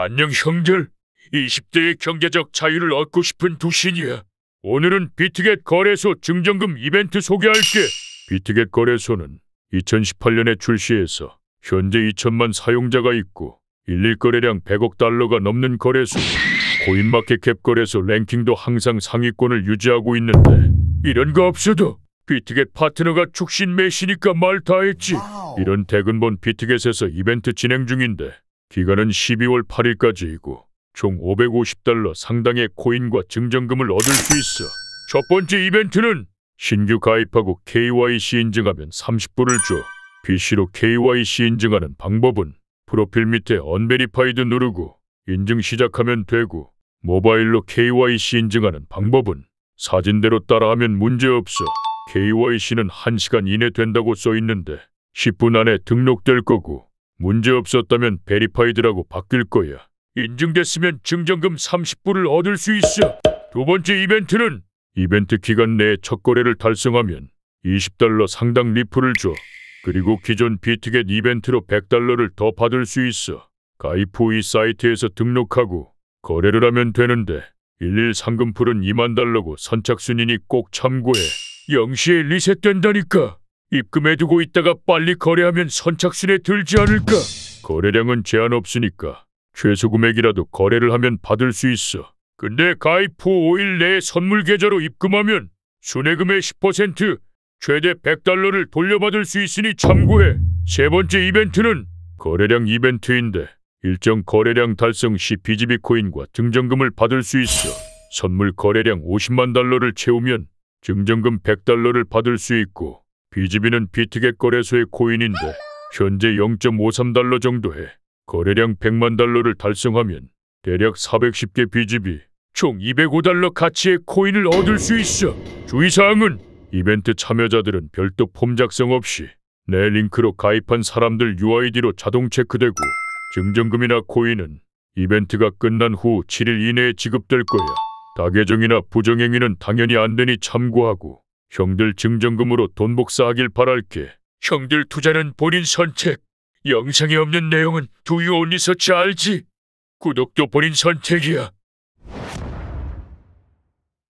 안녕 형들. 20대의 경제적 자유를 얻고 싶은 두신이야. 오늘은 비트겟 거래소 증정금 이벤트 소개할게. 비트겟 거래소는 2018년에 출시해서 현재 2천만 사용자가 있고 일일 거래량 100억 달러가 넘는 거래소. 코인마켓캡 거래소 랭킹도 항상 상위권을 유지하고 있는데 이런 거 없어도 비트겟 파트너가 축신 매시니까 말 다했지. 이런 대근본 비트겟에서 이벤트 진행 중인데 기간은 12월 8일까지이고 총 550달러 상당의 코인과 증정금을 얻을 수 있어. 첫 번째 이벤트는 신규 가입하고 KYC 인증하면 30불을 줘. PC로 KYC 인증하는 방법은 프로필 밑에 언베리파이드 누르고 인증 시작하면 되고 모바일로 KYC 인증하는 방법은 사진대로 따라하면 문제없어. KYC는 1시간 이내 된다고 써 있는데 10분 안에 등록될 거고 문제 없었다면 베리파이드라고 바뀔 거야. 인증됐으면 증정금 30불을 얻을 수 있어. 두 번째 이벤트는 이벤트 기간 내에 첫 거래를 달성하면 20달러 상당 리플을 줘. 그리고 기존 비트겟 이벤트로 100달러를 더 받을 수 있어. 가입후 이 사이트에서 등록하고 거래를 하면 되는데 11 상금풀은 2만 달러고 선착순이니 꼭 참고해. 0시에 리셋된다니까. 입금해두고 있다가 빨리 거래하면 선착순에 들지 않을까? 거래량은 제한 없으니까 최소 금액이라도 거래를 하면 받을 수 있어. 근데 가입 후 5일 내에 선물 계좌로 입금하면 순회금의 10%, 최대 100달러를 돌려받을 수 있으니 참고해. 세 번째 이벤트는 거래량 이벤트인데 일정 거래량 달성 시 BGB 코인과 증정금을 받을 수 있어. 선물 거래량 50만 달러를 채우면 증정금 100달러를 받을 수 있고 비즈비는 비트겟 거래소의 코인인데 현재 0.53달러 정도에 거래량 100만 달러를 달성하면 대략 410개 비즈비 총 205달러 가치의 코인을 얻을 수 있어. 주의사항은 이벤트 참여자들은 별도 폼 작성 없이 내 링크로 가입한 사람들 UID로 자동 체크되고 증정금이나 코인은 이벤트가 끝난 후 7일 이내에 지급될 거야. 다계정이나 부정행위는 당연히 안 되니 참고하고 형들 증정금으로 돈 복사하길 바랄게. 형들 투자는 본인 선택. 영상에 없는 내용은 두유 온리서치 알지? 구독도 본인 선택이야.